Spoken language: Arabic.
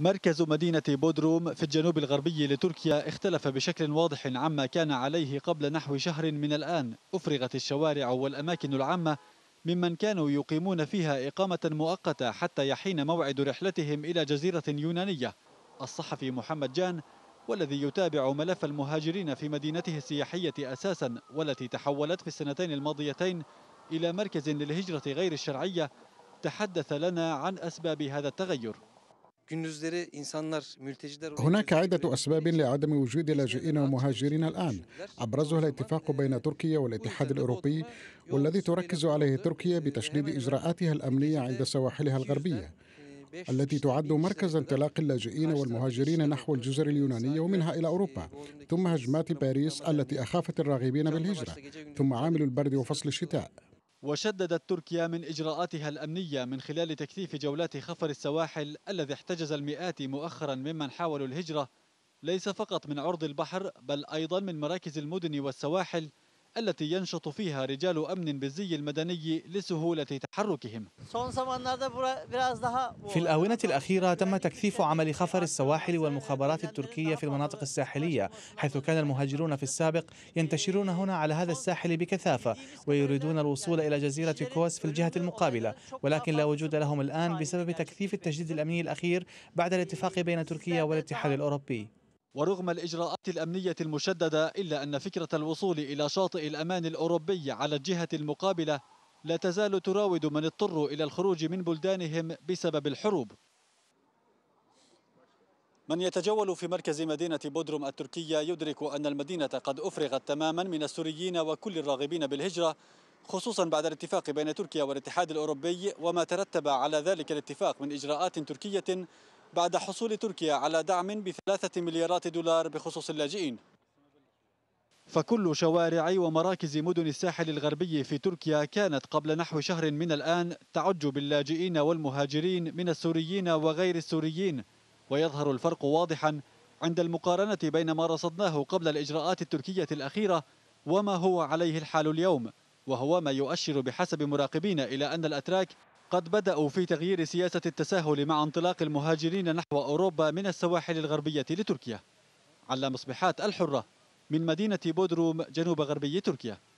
مركز مدينة بودروم في الجنوب الغربي لتركيا اختلف بشكل واضح عما كان عليه قبل نحو شهر من الآن أفرغت الشوارع والأماكن العامة ممن كانوا يقيمون فيها إقامة مؤقتة حتى يحين موعد رحلتهم إلى جزيرة يونانية الصحفي محمد جان والذي يتابع ملف المهاجرين في مدينته السياحية أساسا والتي تحولت في السنتين الماضيتين إلى مركز للهجرة غير الشرعية تحدث لنا عن أسباب هذا التغير هناك عدة أسباب لعدم وجود لاجئين ومهاجرين الآن أبرزها الاتفاق e, بين تركيا والاتحاد الأوروبي والذي تركز عليه تركيا e, بتشديد إجراءاتها الأمنية عند سواحلها الغربية e, التي تعد مركز انطلاق اللاجئين والمهاجرين نحو الجزر اليونانية ومنها إلى أوروبا ثم هجمات باريس التي أخافت الراغبين بالهجرة ثم عامل البرد وفصل الشتاء وشددت تركيا من إجراءاتها الأمنية من خلال تكثيف جولات خفر السواحل الذي احتجز المئات مؤخرا ممن حاولوا الهجرة ليس فقط من عرض البحر بل أيضا من مراكز المدن والسواحل التي ينشط فيها رجال أمن بالزي المدني لسهولة تحركهم في الآونة الأخيرة تم تكثيف عمل خفر السواحل والمخابرات التركية في المناطق الساحلية حيث كان المهاجرون في السابق ينتشرون هنا على هذا الساحل بكثافة ويريدون الوصول إلى جزيرة كوس في الجهة المقابلة ولكن لا وجود لهم الآن بسبب تكثيف التجديد الأمني الأخير بعد الاتفاق بين تركيا والاتحاد الأوروبي ورغم الإجراءات الأمنية المشددة إلا أن فكرة الوصول إلى شاطئ الأمان الأوروبي على الجهة المقابلة لا تزال تراود من اضطروا إلى الخروج من بلدانهم بسبب الحروب من يتجول في مركز مدينة بودروم التركية يدرك أن المدينة قد أفرغت تماما من السوريين وكل الراغبين بالهجرة خصوصا بعد الاتفاق بين تركيا والاتحاد الأوروبي وما ترتب على ذلك الاتفاق من إجراءات تركية بعد حصول تركيا على دعم بثلاثة مليارات دولار بخصوص اللاجئين فكل شوارع ومراكز مدن الساحل الغربي في تركيا كانت قبل نحو شهر من الآن تعج باللاجئين والمهاجرين من السوريين وغير السوريين ويظهر الفرق واضحا عند المقارنة بين ما رصدناه قبل الإجراءات التركية الأخيرة وما هو عليه الحال اليوم وهو ما يؤشر بحسب مراقبين إلى أن الأتراك قد بدأوا في تغيير سياسة التساهل مع انطلاق المهاجرين نحو أوروبا من السواحل الغربية لتركيا على مصبحات الحرة من مدينة بودروم جنوب غربي تركيا